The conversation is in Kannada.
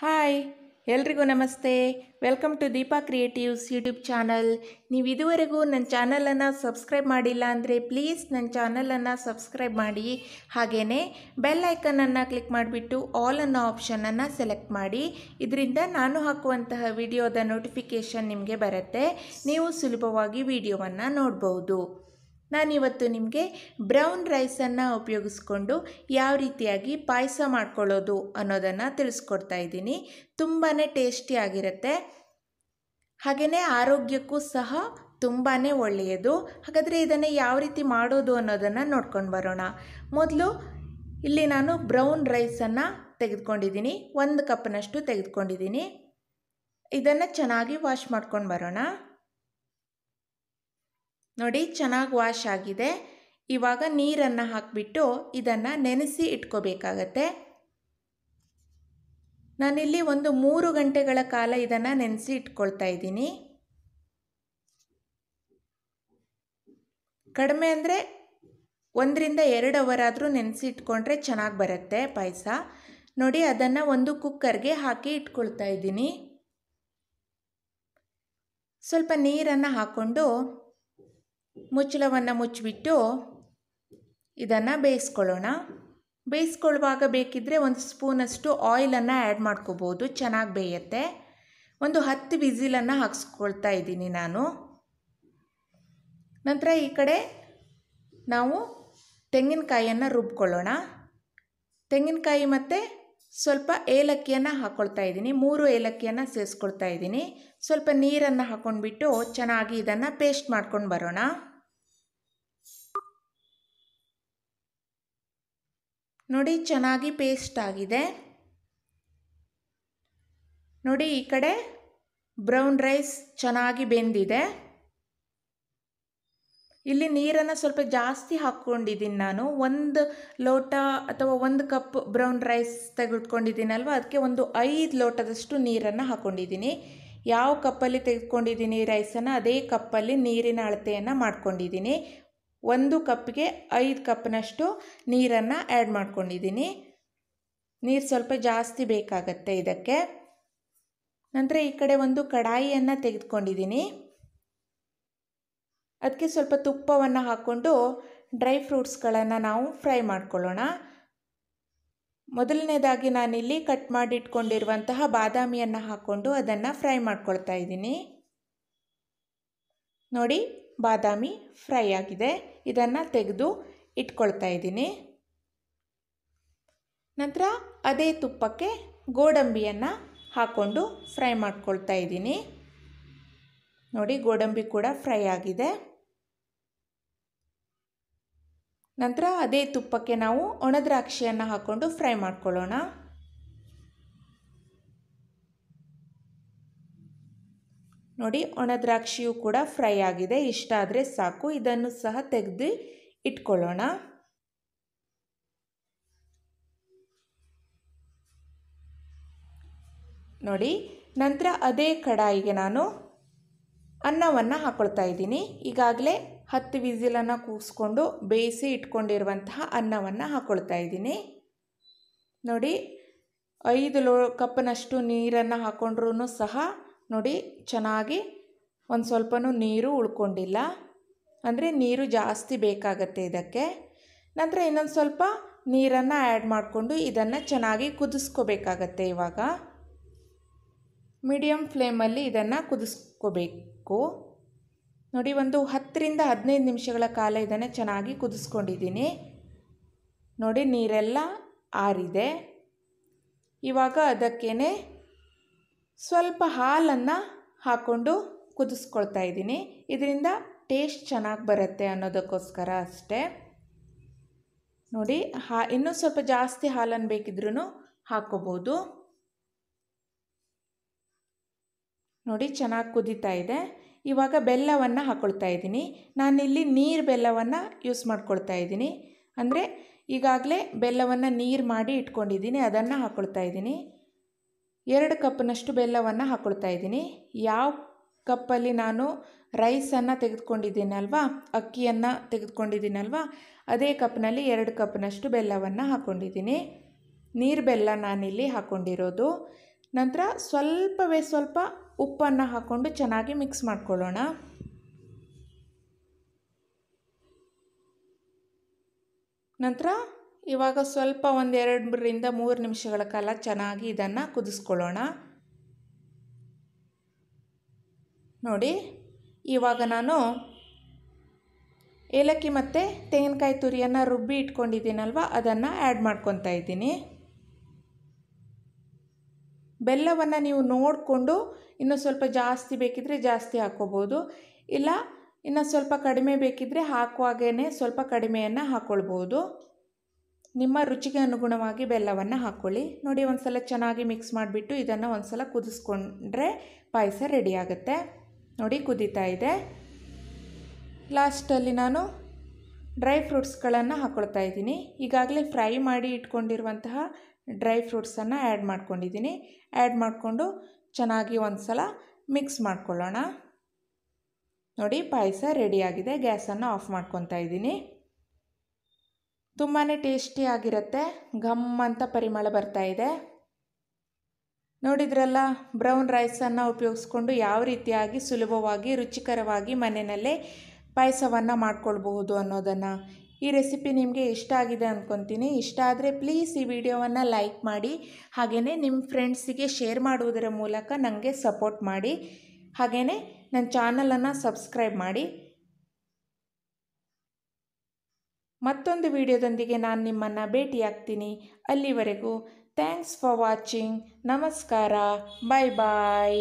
ಹಾಯ್ ಎಲ್ರಿಗೂ ನಮಸ್ತೆ welcome to Deepa creatives YouTube channel ನೀವು ಇದುವರೆಗೂ ನನ್ನ ಚಾನಲನ್ನು ಸಬ್ಸ್ಕ್ರೈಬ್ ಮಾಡಿಲ್ಲ ಅಂದರೆ ಪ್ಲೀಸ್ ನನ್ನ ಚಾನಲನ್ನು ಸಬ್ಸ್ಕ್ರೈಬ್ ಮಾಡಿ ಹಾಗೆಯೇ ಬೆಲ್ ಐಕನನ್ನು ಕ್ಲಿಕ್ ಮಾಡಿಬಿಟ್ಟು ಆಲ್ ಅನ್ನೋ ಆಪ್ಷನನ್ನು ಸೆಲೆಕ್ಟ್ ಮಾಡಿ ಇದರಿಂದ ನಾನು ಹಾಕುವಂತಹ ವಿಡಿಯೋದ ನೋಟಿಫಿಕೇಷನ್ ನಿಮಗೆ ಬರುತ್ತೆ ನೀವು ಸುಲಭವಾಗಿ ವಿಡಿಯೋವನ್ನು ನೋಡ್ಬೋದು ನಾನಿವತ್ತು ನಿಮಗೆ ಬ್ರೌನ್ ರೈಸನ್ನು ಉಪಯೋಗಿಸ್ಕೊಂಡು ಯಾವ ರೀತಿಯಾಗಿ ಪಾಯಸ ಮಾಡ್ಕೊಳ್ಳೋದು ಅನ್ನೋದನ್ನು ತಿಳಿಸ್ಕೊಡ್ತಾ ಇದ್ದೀನಿ ತುಂಬಾ ಟೇಸ್ಟಿಯಾಗಿರುತ್ತೆ ಹಾಗೆಯೇ ಆರೋಗ್ಯಕ್ಕೂ ಸಹ ತುಂಬಾ ಒಳ್ಳೆಯದು ಹಾಗಾದರೆ ಇದನ್ನು ಯಾವ ರೀತಿ ಮಾಡೋದು ಅನ್ನೋದನ್ನು ನೋಡ್ಕೊಂಡು ಬರೋಣ ಮೊದಲು ಇಲ್ಲಿ ನಾನು ಬ್ರೌನ್ ರೈಸನ್ನು ತೆಗೆದುಕೊಂಡಿದ್ದೀನಿ ಒಂದು ಕಪ್ನಷ್ಟು ತೆಗೆದುಕೊಂಡಿದ್ದೀನಿ ಇದನ್ನು ಚೆನ್ನಾಗಿ ವಾಶ್ ಮಾಡ್ಕೊಂಡು ಬರೋಣ ನೋಡಿ ಚೆನ್ನಾಗಿ ವಾಶ್ ಆಗಿದೆ ಇವಾಗ ನೀರನ್ನು ಹಾಕಿಬಿಟ್ಟು ಇದನ್ನು ನೆನೆಸಿ ಇಟ್ಕೋಬೇಕಾಗತ್ತೆ ನಾನಿಲ್ಲಿ ಒಂದು ಮೂರು ಗಂಟೆಗಳ ಕಾಲ ಇದನ್ನು ನೆನೆಸಿ ಇಟ್ಕೊಳ್ತಾ ಇದ್ದೀನಿ ಕಡಿಮೆ ಅಂದರೆ ಒಂದರಿಂದ ಎರಡು ಅವರ್ ಆದರೂ ನೆನೆಸಿ ಇಟ್ಕೊಂಡ್ರೆ ಚೆನ್ನಾಗಿ ಬರುತ್ತೆ ಪಾಯಸ ನೋಡಿ ಅದನ್ನು ಒಂದು ಕುಕ್ಕರ್ಗೆ ಹಾಕಿ ಇಟ್ಕೊಳ್ತಾ ಇದ್ದೀನಿ ಸ್ವಲ್ಪ ನೀರನ್ನು ಹಾಕ್ಕೊಂಡು ಮುಚ್ಚಳವನ್ನು ಮುಚ್ಚಿಬಿಟ್ಟು ಇದನ್ನು ಬೇಯಿಸ್ಕೊಳ್ಳೋಣ ಬೇಯಿಸ್ಕೊಳ್ಳುವಾಗ ಬೇಕಿದ್ದರೆ ಒಂದು ಸ್ಪೂನಷ್ಟು ಆಯಿಲನ್ನು ಆ್ಯಡ್ ಮಾಡ್ಕೋಬೋದು ಚೆನ್ನಾಗಿ ಬೇಯುತ್ತೆ ಒಂದು ಹತ್ತು ವಿಝಿಲನ್ನು ಹಾಕ್ಸ್ಕೊಳ್ತಾ ಇದ್ದೀನಿ ನಾನು ನಂತರ ಈ ಕಡೆ ನಾವು ತೆಂಗಿನಕಾಯಿಯನ್ನು ರುಬ್ಕೊಳ್ಳೋಣ ತೆಂಗಿನಕಾಯಿ ಮತ್ತು ಸ್ವಲ್ಪ ಏಲಕ್ಕಿಯನ್ನು ಹಾಕ್ಕೊಳ್ತಾ ಇದ್ದೀನಿ ಮೂರು ಏಲಕ್ಕಿಯನ್ನು ಸೇರಿಸ್ಕೊಳ್ತಾ ಇದ್ದೀನಿ ಸ್ವಲ್ಪ ನೀರನ್ನು ಹಾಕೊಂಡ್ಬಿಟ್ಟು ಚೆನ್ನಾಗಿ ಇದನ್ನು ಪೇಸ್ಟ್ ಮಾಡ್ಕೊಂಡು ಬರೋಣ ನೋಡಿ ಚೆನ್ನಾಗಿ ಪೇಸ್ಟ್ ಆಗಿದೆ ನೋಡಿ ಈ ಕಡೆ ಬ್ರೌನ್ ರೈಸ್ ಚೆನ್ನಾಗಿ ಬೆಂದಿದೆ ಇಲ್ಲಿ ನೀರನ್ನು ಸ್ವಲ್ಪ ಜಾಸ್ತಿ ಹಾಕ್ಕೊಂಡಿದ್ದೀನಿ ನಾನು ಒಂದು ಲೋಟ ಅಥವಾ ಒಂದು ಕಪ್ ಬ್ರೌನ್ ರೈಸ್ ತೆಗೆದುಕೊಂಡಿದ್ದೀನಲ್ವ ಅದಕ್ಕೆ ಒಂದು ಐದು ಲೋಟದಷ್ಟು ನೀರನ್ನು ಹಾಕ್ಕೊಂಡಿದ್ದೀನಿ ಯಾವ ಕಪ್ಪಲ್ಲಿ ತೆಗೆದುಕೊಂಡಿದ್ದೀನಿ ರೈಸನ್ನು ಅದೇ ಕಪ್ಪಲ್ಲಿ ನೀರಿನ ಅಳತೆಯನ್ನು ಮಾಡ್ಕೊಂಡಿದ್ದೀನಿ ಒಂದು ಕಪ್ಗೆ ಐದು ಕಪ್ನಷ್ಟು ನೀರನ್ನು ಆ್ಯಡ್ ಮಾಡ್ಕೊಂಡಿದ್ದೀನಿ ನೀರು ಸ್ವಲ್ಪ ಜಾಸ್ತಿ ಬೇಕಾಗತ್ತೆ ಇದಕ್ಕೆ ನಂತರ ಈ ಕಡೆ ಒಂದು ಕಡಾಯಿಯನ್ನು ತೆಗೆದುಕೊಂಡಿದ್ದೀನಿ ಅದಕ್ಕೆ ಸ್ವಲ್ಪ ತುಪ್ಪವನ್ನು ಹಾಕ್ಕೊಂಡು ಡ್ರೈ ಫ್ರೂಟ್ಸ್ಗಳನ್ನು ನಾವು ಫ್ರೈ ಮಾಡ್ಕೊಳ್ಳೋಣ ಮೊದಲನೇದಾಗಿ ನಾನಿಲ್ಲಿ ಕಟ್ ಮಾಡಿಟ್ಕೊಂಡಿರುವಂತಹ ಬಾದಾಮಿಯನ್ನು ಹಾಕ್ಕೊಂಡು ಅದನ್ನು ಫ್ರೈ ಮಾಡ್ಕೊಳ್ತಾ ಇದ್ದೀನಿ ನೋಡಿ ಬಾದಾಮಿ ಫ್ರೈ ಆಗಿದೆ ಇದನ್ನು ತೆಗೆದು ಇಟ್ಕೊಳ್ತಾ ಇದ್ದೀನಿ ನಂತರ ಅದೇ ತುಪ್ಪಕ್ಕೆ ಗೋಡಂಬಿಯನ್ನು ಹಾಕ್ಕೊಂಡು ಫ್ರೈ ಮಾಡ್ಕೊಳ್ತಾ ಇದ್ದೀನಿ ನೋಡಿ ಗೋಡಂಬಿ ಕೂಡ ಫ್ರೈ ಆಗಿದೆ ನಂತರ ಅದೇ ತುಪ್ಪಕ್ಕೆ ನಾವು ಒಣದ್ರಾಕ್ಷಿಯನ್ನು ಹಾಕ್ಕೊಂಡು ಫ್ರೈ ಮಾಡ್ಕೊಳ್ಳೋಣ ನೋಡಿ ಒಣದ್ರಾಕ್ಷಿಯು ಕೂಡ ಫ್ರೈ ಆಗಿದೆ ಇಷ್ಟ ಸಾಕು ಇದನ್ನು ಸಹ ತೆಗೆದು ಇಟ್ಕೊಳ್ಳೋಣ ನೋಡಿ ನಂತರ ಅದೇ ಕಡಾಯಿಗೆ ನಾನು ಅನ್ನವನ್ನು ಹಾಕ್ಕೊಳ್ತಾ ಇದ್ದೀನಿ ಈಗಾಗಲೇ ಹತ್ತು ವಿಸಿಲನ್ನು ಕೂಗಿಸ್ಕೊಂಡು ಬೇಯಿಸಿ ಇಟ್ಕೊಂಡಿರುವಂತಹ ಅನ್ನವನ್ನು ಹಾಕ್ಕೊಳ್ತಾ ಇದ್ದೀನಿ ನೋಡಿ ಐದು ಲೋ ಕಪ್ಪನಷ್ಟು ನೀರನ್ನು ಹಾಕ್ಕೊಂಡ್ರೂ ಸಹ ನೋಡಿ ಚೆನ್ನಾಗಿ ಒಂದು ಸ್ವಲ್ಪ ನೀರು ಉಳ್ಕೊಂಡಿಲ್ಲ ಅಂದರೆ ನೀರು ಜಾಸ್ತಿ ಬೇಕಾಗತ್ತೆ ಇದಕ್ಕೆ ನಂತರ ಇನ್ನೊಂದು ಸ್ವಲ್ಪ ನೀರನ್ನು ಆ್ಯಡ್ ಮಾಡಿಕೊಂಡು ಇದನ್ನು ಚೆನ್ನಾಗಿ ಕುದಿಸ್ಕೋಬೇಕಾಗತ್ತೆ ಇವಾಗ ಮೀಡಿಯಮ್ ಫ್ಲೇಮಲ್ಲಿ ಇದನ್ನು ಕುದಿಸ್ಕೋಬೇಕು ನೋಡಿ ಒಂದು ಹತ್ತರಿಂದ ಹದಿನೈದು ನಿಮಿಷಗಳ ಕಾಲ ಇದನ್ನು ಚೆನ್ನಾಗಿ ಕುದಿಸ್ಕೊಂಡಿದ್ದೀನಿ ನೋಡಿ ನೀರೆಲ್ಲ ಆರಿದೆ ಇವಾಗ ಅದಕ್ಕೇ ಸ್ವಲ್ಪ ಹಾಲನ್ನು ಹಾಕ್ಕೊಂಡು ಕುದಿಸ್ಕೊಳ್ತಾ ಇದ್ದೀನಿ ಇದರಿಂದ ಟೇಸ್ಟ್ ಚೆನ್ನಾಗಿ ಬರುತ್ತೆ ಅನ್ನೋದಕ್ಕೋಸ್ಕರ ಅಷ್ಟೇ ನೋಡಿ ಹಾ ಇನ್ನೂ ಸ್ವಲ್ಪ ಜಾಸ್ತಿ ಹಾಲನ್ನು ಬೇಕಿದ್ರೂ ಹಾಕೋಬೋದು ನೋಡಿ ಚೆನ್ನಾಗಿ ಕುದೀತಾ ಇದೆ ಇವಾಗ ಬೆಲ್ಲವನ್ನು ಹಾಕ್ಕೊಳ್ತಾ ಇದ್ದೀನಿ ನಾನಿಲ್ಲಿ ನೀರು ಬೆಲ್ಲವನ್ನು ಯೂಸ್ ಮಾಡ್ಕೊಳ್ತಾ ಇದ್ದೀನಿ ಅಂದರೆ ಈಗಾಗಲೇ ಬೆಲ್ಲವನ್ನು ನೀರು ಮಾಡಿ ಇಟ್ಕೊಂಡಿದ್ದೀನಿ ಅದನ್ನು ಹಾಕ್ಕೊಳ್ತಾ ಇದ್ದೀನಿ ಎರಡು ಕಪ್ನಷ್ಟು ಬೆಲ್ಲವನ್ನು ಹಾಕ್ಕೊಳ್ತಾ ಇದ್ದೀನಿ ಯಾವ ಕಪ್ಪಲ್ಲಿ ನಾನು ರೈಸನ್ನು ತೆಗೆದುಕೊಂಡಿದ್ದೀನಲ್ವಾ ಅಕ್ಕಿಯನ್ನು ತೆಗೆದುಕೊಂಡಿದ್ದೀನಲ್ವಾ ಅದೇ ಕಪ್ನಲ್ಲಿ ಎರಡು ಕಪ್ನಷ್ಟು ಬೆಲ್ಲವನ್ನು ಹಾಕ್ಕೊಂಡಿದ್ದೀನಿ ನೀರು ಬೆಲ್ಲ ನಾನಿಲ್ಲಿ ಹಾಕ್ಕೊಂಡಿರೋದು ನಂತರ ಸ್ವಲ್ಪವೇ ಸ್ವಲ್ಪ ಉಪ್ಪನ್ನು ಹಾಕ್ಕೊಂಡು ಚೆನ್ನಾಗಿ ಮಿಕ್ಸ್ ಮಾಡ್ಕೊಳ್ಳೋಣ ನಂತರ ಇವಾಗ ಸ್ವಲ್ಪ ಒಂದೆರಡರಿಂದ ಮೂರು ನಿಮಿಷಗಳ ಕಾಲ ಚೆನ್ನಾಗಿ ಇದನ್ನು ಕುದಿಸ್ಕೊಳ್ಳೋಣ ನೋಡಿ ಇವಾಗ ನಾನು ಏಲಕ್ಕಿ ಮತ್ತು ತೆಂಗಿನಕಾಯಿ ತುರಿಯನ್ನು ರುಬ್ಬಿ ಇಟ್ಕೊಂಡಿದ್ದೀನಲ್ವ ಅದನ್ನು ಆ್ಯಡ್ ಮಾಡ್ಕೊತಾ ಇದ್ದೀನಿ ಬೆಲ್ಲವನ್ನು ನೀವು ನೋಡಿಕೊಂಡು ಇನ್ನೂ ಸ್ವಲ್ಪ ಜಾಸ್ತಿ ಬೇಕಿದ್ದರೆ ಜಾಸ್ತಿ ಹಾಕ್ಕೋಬೋದು ಇಲ್ಲ ಇನ್ನು ಸ್ವಲ್ಪ ಕಡಿಮೆ ಬೇಕಿದ್ದರೆ ಹಾಕುವಾಗೇ ಸ್ವಲ್ಪ ಕಡಿಮೆಯನ್ನು ಹಾಕ್ಕೊಳ್ಬೋದು ನಿಮ್ಮ ರುಚಿಗೆ ಅನುಗುಣವಾಗಿ ಬೆಲ್ಲವನ್ನು ಹಾಕ್ಕೊಳ್ಳಿ ನೋಡಿ ಒಂದು ಸಲ ಚೆನ್ನಾಗಿ ಮಿಕ್ಸ್ ಮಾಡಿಬಿಟ್ಟು ಇದನ್ನು ಒಂದು ಸಲ ಕುದಿಸ್ಕೊಂಡ್ರೆ ಪಾಯಸ ರೆಡಿ ಆಗುತ್ತೆ ನೋಡಿ ಕುದೀತಾ ಇದೆ ಲಾಸ್ಟಲ್ಲಿ ನಾನು ಡ್ರೈ ಫ್ರೂಟ್ಸ್ಗಳನ್ನು ಹಾಕ್ಕೊಳ್ತಾ ಇದ್ದೀನಿ ಈಗಾಗಲೇ ಫ್ರೈ ಮಾಡಿ ಇಟ್ಕೊಂಡಿರುವಂತಹ ಡ್ರೈ ಫ್ರೂಟ್ಸನ್ನು ಆ್ಯಡ್ ಮಾಡ್ಕೊಂಡಿದ್ದೀನಿ ಆ್ಯಡ್ ಮಾಡಿಕೊಂಡು ಚೆನ್ನಾಗಿ ಒಂದು ಸಲ ಮಿಕ್ಸ್ ಮಾಡ್ಕೊಳ್ಳೋಣ ನೋಡಿ ಪಾಯಸ ರೆಡಿಯಾಗಿದೆ ಗ್ಯಾಸನ್ನು ಆಫ್ ಮಾಡ್ಕೊತಾ ಇದ್ದೀನಿ ತುಂಬಾ ಟೇಸ್ಟಿಯಾಗಿರುತ್ತೆ ಘಮ್ ಅಂತ ಪರಿಮಳ ಬರ್ತಾ ಇದೆ ನೋಡಿದ್ರಲ್ಲ ಬ್ರೌನ್ ರೈಸನ್ನು ಉಪಯೋಗಿಸ್ಕೊಂಡು ಯಾವ ರೀತಿಯಾಗಿ ಸುಲಭವಾಗಿ ರುಚಿಕರವಾಗಿ ಮನೆಯಲ್ಲೇ ಪಾಯಸವನ್ನು ಮಾಡ್ಕೊಳ್ಬಹುದು ಅನ್ನೋದನ್ನು ಈ ರೆಸಿಪಿ ನಿಮಗೆ ಇಷ್ಟ ಆಗಿದೆ ಅಂದ್ಕೊತೀನಿ ಇಷ್ಟ ಆದರೆ ಪ್ಲೀಸ್ ಈ ವಿಡಿಯೋವನ್ನು ಲೈಕ್ ಮಾಡಿ ಹಾಗೆಯೇ ನಿಮ್ಮ ಫ್ರೆಂಡ್ಸಿಗೆ ಶೇರ್ ಮಾಡುವುದರ ಮೂಲಕ ನನಗೆ ಸಪೋರ್ಟ್ ಮಾಡಿ ಹಾಗೆಯೇ ನನ್ನ ಚಾನಲನ್ನು ಸಬ್ಸ್ಕ್ರೈಬ್ ಮಾಡಿ ಮತ್ತೊಂದು ವಿಡಿಯೋದೊಂದಿಗೆ ನಾನು ನಿಮ್ಮನ್ನು ಭೇಟಿಯಾಗ್ತೀನಿ ಅಲ್ಲಿವರೆಗೂ ಥ್ಯಾಂಕ್ಸ್ ಫಾರ್ ವಾಚಿಂಗ್ ನಮಸ್ಕಾರ ಬಾಯ್ ಬಾಯ್